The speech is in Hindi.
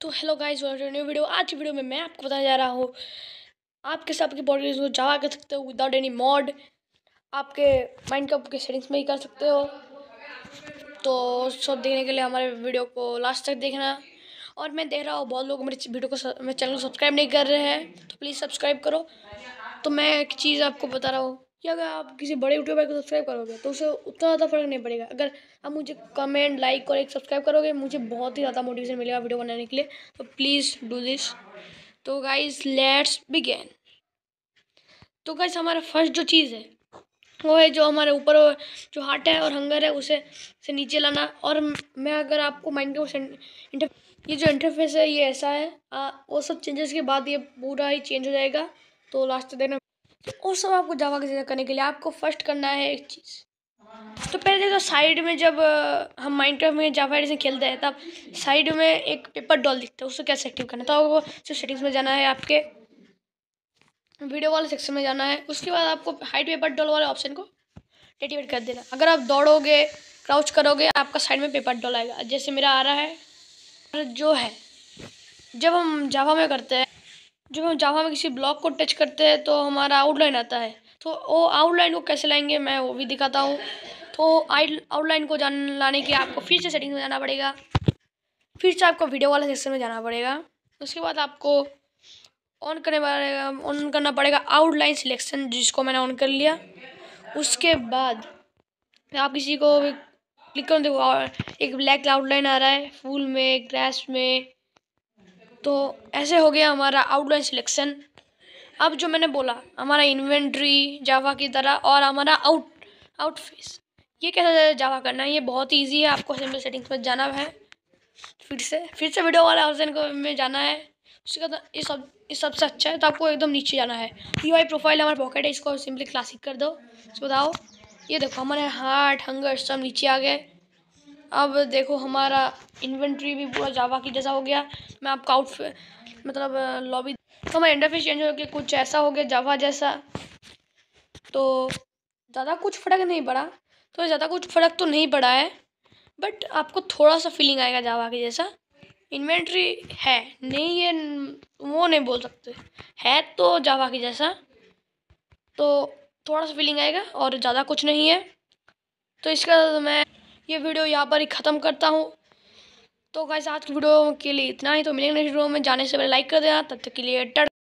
तो hello guys welcome new video आज की वीडियो में मैं आपको बताने जा रहा हूँ आप कैसे आपकी बॉडी को जावा कर सकते हो विदाउट एनी मॉड आपके माइंड कप के सेटिंग्स में ही कर सकते हो तो सब देखने के लिए हमारे वीडियो को लास्ट तक देखना और मैं देख रहा हूँ बहुत लोग मेरे वीडियो को मेरे चैनल को सब्सक्राइब नहीं कर रहे हैं तो प्लीज़ सब्सक्राइब करो तो मैं एक चीज़ आपको बता रहा हूँ कि अगर आप किसी बड़े यूट्यूबर को सब्सक्राइब करोगे तो उसे उतना ज़्यादा फर्क नहीं पड़ेगा अगर आप मुझे कमेंट लाइक और एक सब्सक्राइब करोगे मुझे बहुत ही ज़्यादा मोटिवेशन मिलेगा वीडियो बनाने के लिए तो प्लीज़ डू दिस तो गाइज लेट्स बिगेन तो गाइज हमारा फर्स्ट जो चीज़ है वो है जो हमारे ऊपर जो हार्ट है और हंगर है उसे से नीचे लाना और मैं अगर आपको माइंड के ये जो इंटरफेस है ये ऐसा है आ, वो सब चेंजेस के बाद ये पूरा ही चेंज हो जाएगा तो लास्ट देना और सब आपको जावा के करने के लिए आपको फर्स्ट करना है एक चीज़ तो पहले तो साइड में जब हम माइनक्राफ्ट में जावा एडिशन खेलते हैं तब साइड में एक पेपर डॉल दिखता है उसको कैसे एक्टिव करना है तो वो सिर्फ सेटिंग्स में जाना है आपके वीडियो वाले सेक्शन में जाना है उसके बाद आपको हाइट पेपर डॉल वाले ऑप्शन को डेटिवेट कर देना अगर आप दौड़ोगे क्राउच करोगे आपका साइड में पेपर डॉल आएगा जैसे मेरा आ रहा है जो है जब हम जावा में करते हैं जब हम जावा में किसी ब्लॉक को टच करते हैं तो हमारा आउटलाइन आता है तो वो आउटलाइन को कैसे लाएंगे मैं वो भी दिखाता हूँ तो आउटलाइन को जान लाने के आपको फिर से सेटिंग में जाना पड़ेगा फिर से आपको वीडियो वाले सेक्शन में जाना पड़ेगा उसके बाद आपको ऑन करने पड़ेगा ऑन करना पड़ेगा आउटलाइन सिलेक्शन जिसको मैंने ऑन कर लिया उसके बाद आप किसी को क्लिक करो देखो एक ब्लैक आउटलाइन आ रहा है फूल में क्रैश में तो ऐसे हो गया हमारा आउटलाइन सिलेक्शन अब जो मैंने बोला हमारा इन्वेंट्री जावा की तरह और हमारा आउट आउटफेस ये कैसे जावा करना है ये बहुत ईजी है आपको सिंपल सेटिंग्स पर जाना है फिर से फिर से वीडियो वाला ऑप्शन को में जाना है उसके बाद इस सब इस सबसे अच्छा है तो आपको एकदम नीचे जाना है यू आई प्रोफाइल हमारा पॉकेट है इसको सिंपली क्लासिक कर दो बताओ ये देखो हमारे हार्ट हंगर सब नीचे आ गए अब देखो हमारा इन्वेंट्री भी पूरा जावा की जैसा हो गया मैं आपका आउट मतलब लॉबी तो हमारा इंटरफेस चेंज हो गया कुछ ऐसा हो गया जावा जैसा तो ज़्यादा कुछ फ़र्क नहीं पड़ा तो ज़्यादा कुछ फ़र्क तो नहीं पड़ा है बट आपको थोड़ा सा फीलिंग आएगा जावा के जैसा इन्वेंट्री है नहीं ये वो नहीं बोल सकते है तो जावा के जैसा तो थोड़ा सा फीलिंग आएगा और ज़्यादा कुछ नहीं है तो इसका मैं ये वीडियो यहाँ पर ही ख़त्म करता हूँ तो गाइस आज की वीडियो के लिए इतना ही तो मिलेंगे नेक्स्ट वीडियो में जाने से पहले लाइक कर देना तब तक के लिए टर